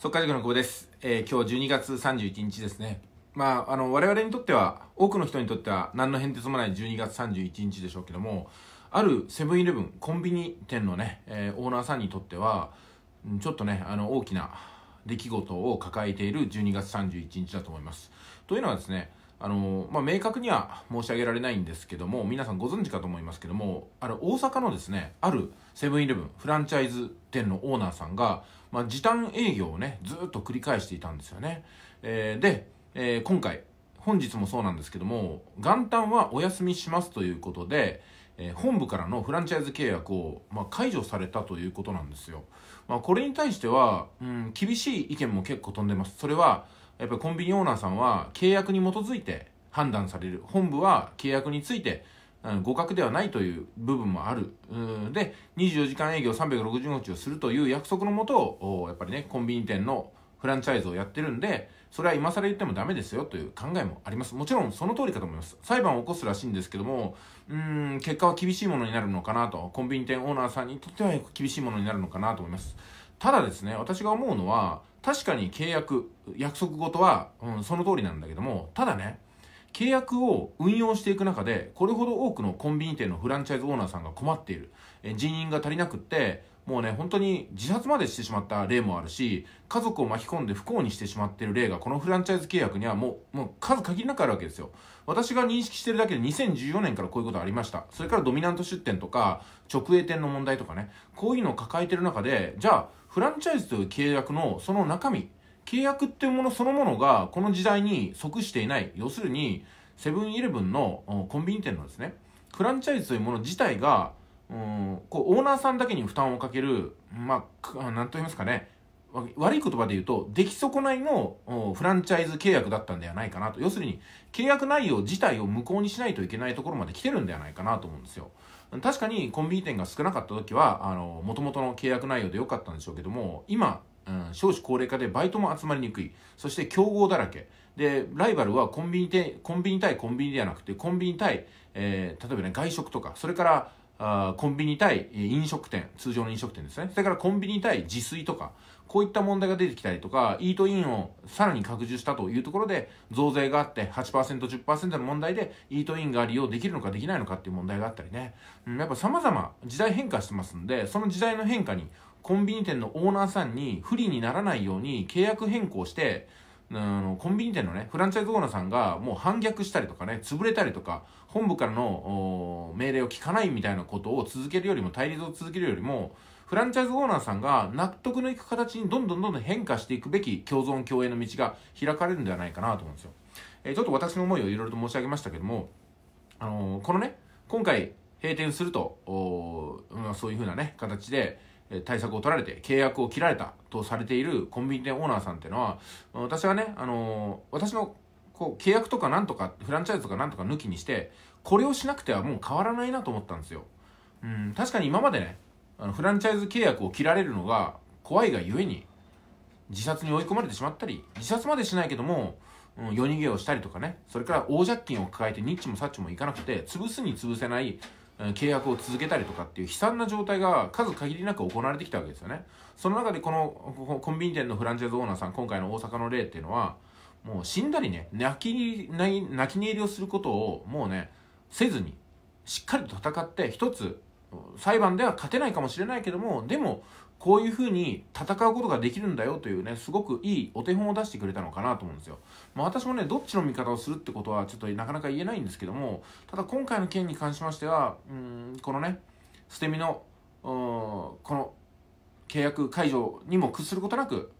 速稼塾の久保です、えー、今日12月31日ですねまああの我々にとっては多くの人にとっては何の変哲もない12月31日でしょうけどもあるセブンイレブンコンビニ店のね、えー、オーナーさんにとってはちょっとねあの大きな出来事を抱えている12月31日だと思いますというのはですねあの、まあ、明確には申し上げられないんですけども、皆さんご存知かと思いますけども、あれ、大阪のですね、あるセブンイレブン、フランチャイズ店のオーナーさんが、まあ、時短営業をね、ずっと繰り返していたんですよね。えー、で、えー、今回、本日もそうなんですけども、元旦はお休みしますということで、えー、本部からのフランチャイズ契約を、まあ、解除されたということなんですよ。まあ、これに対しては、うん、厳しい意見も結構飛んでます。それは、やっぱりコンビニオーナーさんは契約に基づいて判断される。本部は契約について、互角ではないという部分もある。で、24時間営業365日をするという約束のもとを、やっぱりね、コンビニ店のフランチャイズをやってるんで、それは今更言ってもダメですよという考えもあります。もちろんその通りかと思います。裁判を起こすらしいんですけども、うん、結果は厳しいものになるのかなと、コンビニ店オーナーさんにとっては厳しいものになるのかなと思います。ただですね、私が思うのは、確かに契約、約束事は、うん、その通りなんだけども、ただね、契約を運用していく中で、これほど多くのコンビニ店のフランチャイズオーナーさんが困っている。え人員が足りなくって、もうね、本当に自殺までしてしまった例もあるし、家族を巻き込んで不幸にしてしまっている例が、このフランチャイズ契約にはもう、もう数限りなくあるわけですよ。私が認識してるだけで2014年からこういうことありました。それからドミナント出店とか、直営店の問題とかね、こういうのを抱えてる中で、じゃあ、フランチャイズという契約のその中身、契約っていうものそのものがこの時代に即していない。要するに、セブンイレブンのコンビニ店のですね、フランチャイズというもの自体が、うん、こう、オーナーさんだけに負担をかける、まあ、なんと言いますかね、悪い言葉で言うと、出来損ないのフランチャイズ契約だったんではないかなと。要するに、契約内容自体を無効にしないといけないところまで来てるんではないかなと思うんですよ。確かにコンビニ店が少なかった時は、あの、元々の契約内容で良かったんでしょうけども、今、うん、少子高齢化でバイトも集まりにくい。そして競合だらけ。で、ライバルはコンビニで、コンビニ対コンビニではなくて、コンビニ対、えー、例えばね、外食とか、それから、あコンビニ対飲食店、通常の飲食店ですね。それからコンビニ対自炊とか、こういった問題が出てきたりとか、イートインをさらに拡充したというところで、増税があって8%、10%の問題で、イートインが利用できるのかできないのかっていう問題があったりね。やっぱ様々時代変化してますんで、その時代の変化に、コンビニ店のオーナーさんに不利にならないように契約変更して、あの、コンビニ店のね、フランチャイズオーナーさんがもう反逆したりとかね、潰れたりとか、本部からの命令を聞かないみたいなことを続けるよりも、対立を続けるよりも、フランチャイズオーナーさんが納得のいく形にどんどんどんどん変化していくべき共存共栄の道が開かれるんではないかなと思うんですよ。えー、ちょっと私の思いをいろいろと申し上げましたけども、あのー、このね、今回閉店すると、おまあ、そういうふうなね、形で、対策を取られて契約を切られたとされているコンビニ店オーナーさんっていうのは私はね、あのー、私のこう契約とかなんとかフランチャイズとかなんとか抜きにしてこれをしなくてはもう変わらないなと思ったんですよ。うん確かに今までねあのフランチャイズ契約を切られるのが怖いがゆえに自殺に追い込まれてしまったり自殺までしないけども、うん、夜逃げをしたりとかねそれから大借金を抱えてニッチもサッチもいかなくて潰すに潰せない、う契約を続けたりとかっていう悲惨な状態が数限りなく行われてきたわけですよねその中でこのコンビニ店のフランチャイズオーナーさん今回の大阪の例っていうのはもう死んだりね泣き泣き寝入りをすることをもうねせずにしっかりと戦って一つ裁判では勝てないかもしれないけどもでもこういうふうに戦うことができるんだよというねすごくいいお手本を出してくれたのかなと思うんですよ、まあ、私もねどっちの味方をするってことはちょっとなかなか言えないんですけどもただ今回の件に関しましてはうんこのね捨て身のこの契約解除にも屈することなく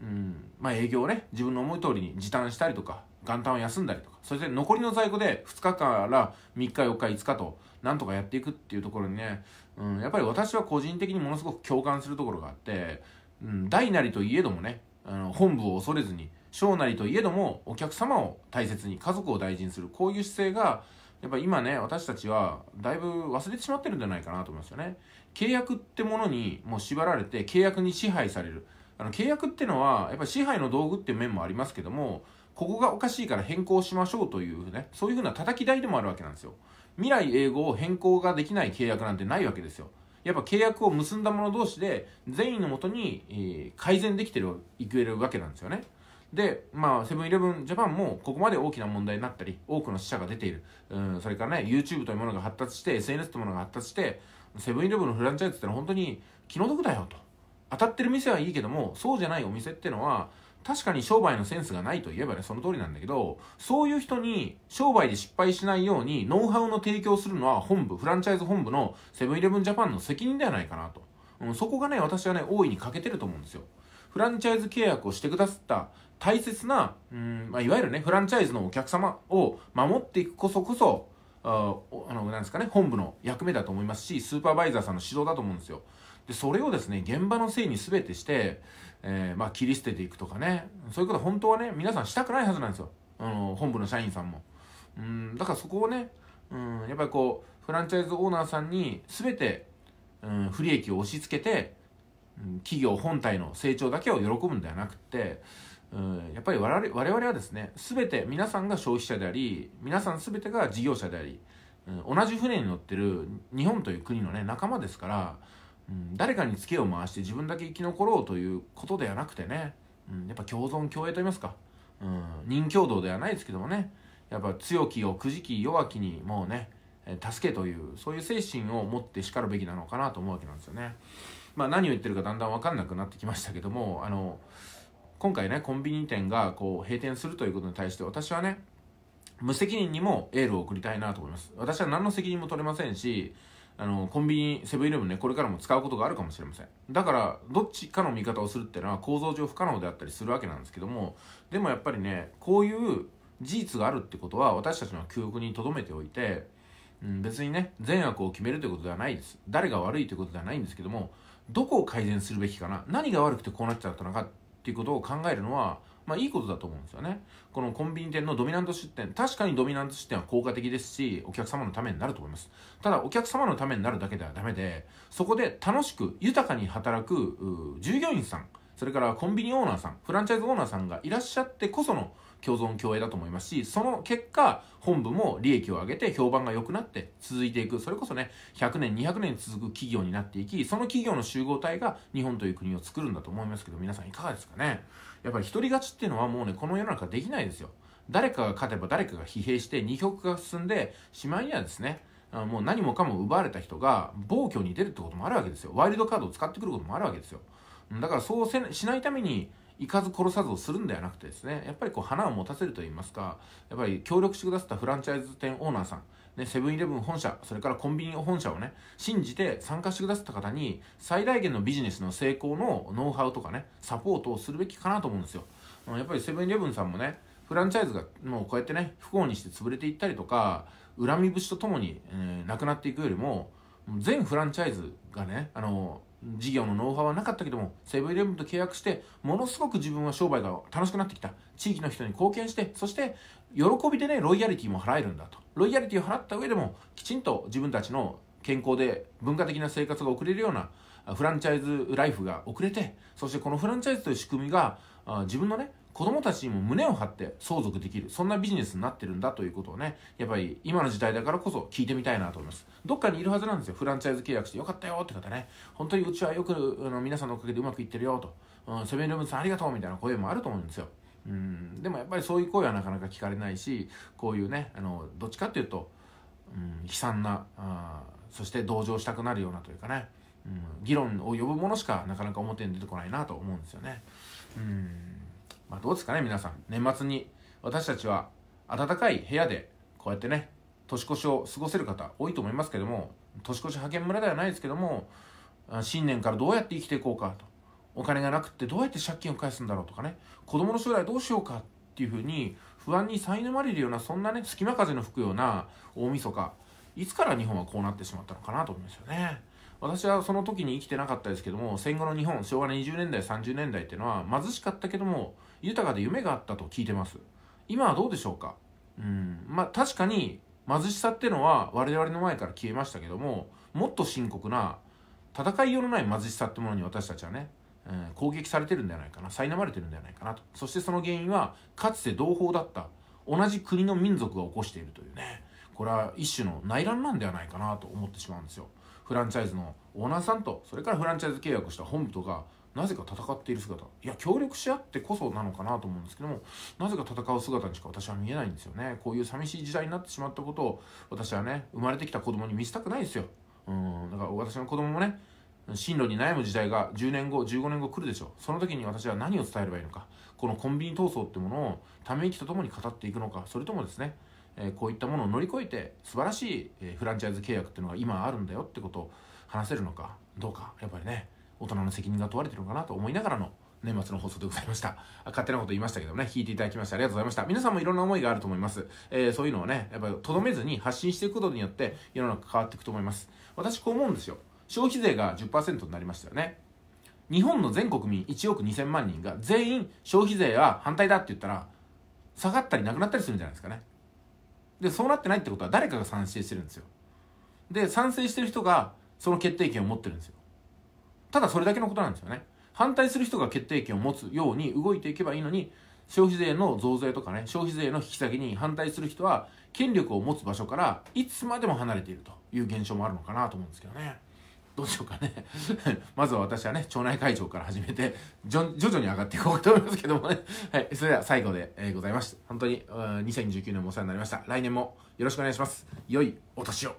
うんまあ営業をね自分の思い通りに時短したりとか元旦を休んだりとか、そして残りの在庫で2日から3日、4日、5日と、なんとかやっていくっていうところにね、うん、やっぱり私は個人的にものすごく共感するところがあって、うん、大なりといえどもね、あの本部を恐れずに、小なりといえどもお客様を大切に、家族を大事にする、こういう姿勢が、やっぱ今ね、私たちはだいぶ忘れてしまってるんじゃないかなと思いますよね。契約ってものにもう縛られて、契約に支配される。あの契約ってのは、やっぱり支配の道具っていう面もありますけども、ここがおかしいから変更しましょうというね、そういうふうな叩き台でもあるわけなんですよ。未来英語を変更ができない契約なんてないわけですよ。やっぱ契約を結んだ者同士で善意のもとに、えー、改善できてるいくれるわけなんですよね。で、まあ、セブンイレブンジャパンもここまで大きな問題になったり、多くの死者が出ている。うん、それからね、YouTube というものが発達して、SNS というものが発達して、セブンイレブンのフランチャイズってのは本当に気の毒だよと。当たってる店はいいけども、そうじゃないお店ってのは、確かに商売のセンスがないと言えばね、その通りなんだけど、そういう人に商売で失敗しないようにノウハウの提供するのは本部、フランチャイズ本部のセブンイレブンジャパンの責任ではないかなと。うん、そこがね、私はね、大いに欠けてると思うんですよ。フランチャイズ契約をしてくださった大切な、うんまあ、いわゆるね、フランチャイズのお客様を守っていくこそこそ、ああの、なんですかね、本部の役目だと思いますし、スーパーバイザーさんの指導だと思うんですよ。でそれをですね現場のせいに全てして、えー、まあ、切り捨てていくとかねそういうこと本当はね皆さんしたくないはずなんですよあの本部の社員さんもうんだからそこをねうんやっぱりこうフランチャイズオーナーさんに全て、うん、不利益を押し付けて、うん、企業本体の成長だけを喜ぶんではなくてうん、やっぱり我々我々はですね、全て皆さんが消費者であり、皆さん全てが事業者であり、同じ船に乗ってる日本という国のね仲間ですからうん、誰かにツケを回して自分だけ生き残ろうということではなくてね、うん、やっぱ共存共栄と言いますか、うん、任共同ではないですけどもねやっぱ強きをくじき弱きにもうね助けというそういう精神を持ってしかるべきなのかなと思うわけなんですよね。まあ、何を言ってるかだんだん分かんなくなってきましたけどもあの今回ねコンビニ店がこう閉店するということに対して私はね無責任にもエールを送りたいなと思います。私は何の責任も取れませんし、あのコンビニセブンイレブンねこれからも使うことがあるかもしれませんだからどっちかの見方をするっていうのは構造上不可能であったりするわけなんですけどもでもやっぱりねこういう事実があるってことは私たちの記憶に留めておいて、うん、別にね善悪を決めるということではないです誰が悪いということではないんですけどもどこを改善するべきかな何が悪くてこうなっちゃったのかっていうことを考えるのはまあいいことだと思うんですよね。このコンビニ店のドミナント出店、確かにドミナント出店は効果的ですし、お客様のためになると思います。ただ、お客様のためになるだけではダメで、そこで楽しく、豊かに働く、従業員さん、それからコンビニオーナーさん、フランチャイズオーナーさんがいらっしゃってこその、共存共栄だと思いますし、その結果、本部も利益を上げて評判が良くなって続いていく。それこそね、100年、200年続く企業になっていき、その企業の集合体が日本という国を作るんだと思いますけど、皆さんいかがですかねやっぱり独人勝ちっていうのはもうね、この世の中できないですよ。誰かが勝てば誰かが疲弊して二極化が進んで、しまいにはですね、もう何もかも奪われた人が暴挙に出るってこともあるわけですよ。ワイルドカードを使ってくることもあるわけですよ。だからそうせしないために、行かず殺さずをするんではなくてですね、やっぱりこう花を持たせるといいますか、やっぱり協力してくださったフランチャイズ店オーナーさん、ね、セブンイレブン本社、それからコンビニ本社をね、信じて参加してくださった方に、最大限のビジネスの成功のノウハウとかね、サポートをするべきかなと思うんですよ。やっぱりセブンイレブンさんもね、フランチャイズがもうこうやってね、不幸にして潰れていったりとか、恨み節とともに、えー、なくなっていくよりも、全フランチャイズがね、あのー事業のノウハウはなかったけども、セブンイレブンと契約して、ものすごく自分は商売が楽しくなってきた。地域の人に貢献して、そして、喜びでね、ロイヤリティも払えるんだと。ロイヤリティを払った上でも、きちんと自分たちの健康で文化的な生活が送れるようなフランチャイズライフが遅れて、そしてこのフランチャイズという仕組みが、自分のね、子供たちにも胸を張って相続できる、そんなビジネスになってるんだということをね、やっぱり今の時代だからこそ聞いてみたいなと思います。どっかにいるはずなんですよ。フランチャイズ契約してよかったよって方ね。本当にうちはよくあの皆さんのおかげでうまくいってるよと。うん、セブンイレブンさんありがとうみたいな声もあると思うんですよ。うん、でもやっぱりそういう声はなかなか聞かれないし、こういうね、あの、どっちかっていうと、うん、悲惨な、あそして同情したくなるようなというかね、うん、議論を呼ぶものしかなかなか表に出てこないなと思うんですよね。うんまあ、どうですかね、皆さん。年末に私たちは暖かい部屋で、こうやってね、年越しを過ごせる方多いと思いますけども、年越し派遣村ではないですけども、新年からどうやって生きていこうかと。お金がなくってどうやって借金を返すんだろうとかね。子供の将来どうしようかっていうふうに、不安に苛まれるような、そんなね、隙間風の吹くような大晦日。いつから日本はこうなってしまったのかなと思うんですよね。私はその時に生きてなかったですけども戦後の日本昭和の20年代30年代っていうのは貧しかったけども豊かで夢があったと聞いてます今はどうでしょうかうんまあ確かに貧しさっていうのは我々の前から消えましたけどももっと深刻な戦いようのない貧しさってものに私たちはね、えー、攻撃されてるんじゃないかな苛まれてるんじゃないかなとそしてその原因はかつて同胞だった同じ国の民族が起こしているというねこれは一種の内乱なんではないかなと思ってしまうんですよ。フランチャイズのオーナーさんとそれからフランチャイズ契約した本部とがなぜか戦っている姿いや協力し合ってこそなのかなと思うんですけどもなぜか戦う姿にしか私は見えないんですよねこういう寂しい時代になってしまったことを私はね生まれてきた子供に見せたくないですようんだから私の子供もね進路に悩む時代が10年後15年後来るでしょその時に私は何を伝えればいいのかこのコンビニ闘争ってものをため息とともに語っていくのかそれともですねえー、こういったものを乗り越えて素晴らしい、えー、フランチャイズ契約っていうのが今あるんだよってことを話せるのかどうかやっぱりね大人の責任が問われてるのかなと思いながらの年末の放送でございました。勝手なこと言いましたけどね、聞いていただきましてありがとうございました。皆さんもいろんな思いがあると思います。えー、そういうのをね、やっぱりとどめずに発信していくことによって世の中変わっていくと思います。私こう思うんですよ。消費税が10%になりましたよね。日本の全国民1億2000万人が全員消費税は反対だって言ったら、下がったりなくなったりするんじゃないですかね。でそうなってないってことは誰かが賛成してるんですよで賛成してる人がその決定権を持ってるんですよただそれだけのことなんですよね反対する人が決定権を持つように動いていけばいいのに消費税の増税とかね消費税の引き下げに反対する人は権力を持つ場所からいつまでも離れているという現象もあるのかなと思うんですけどね。どうしようかね まずは私はね、町内会長から始めて、徐々に上がっていこうと思いますけどもねはい、それでは最後で、えー、ございました。本当に、2019年もお世話になりました。来年もよろしくお願いします。良いお年を。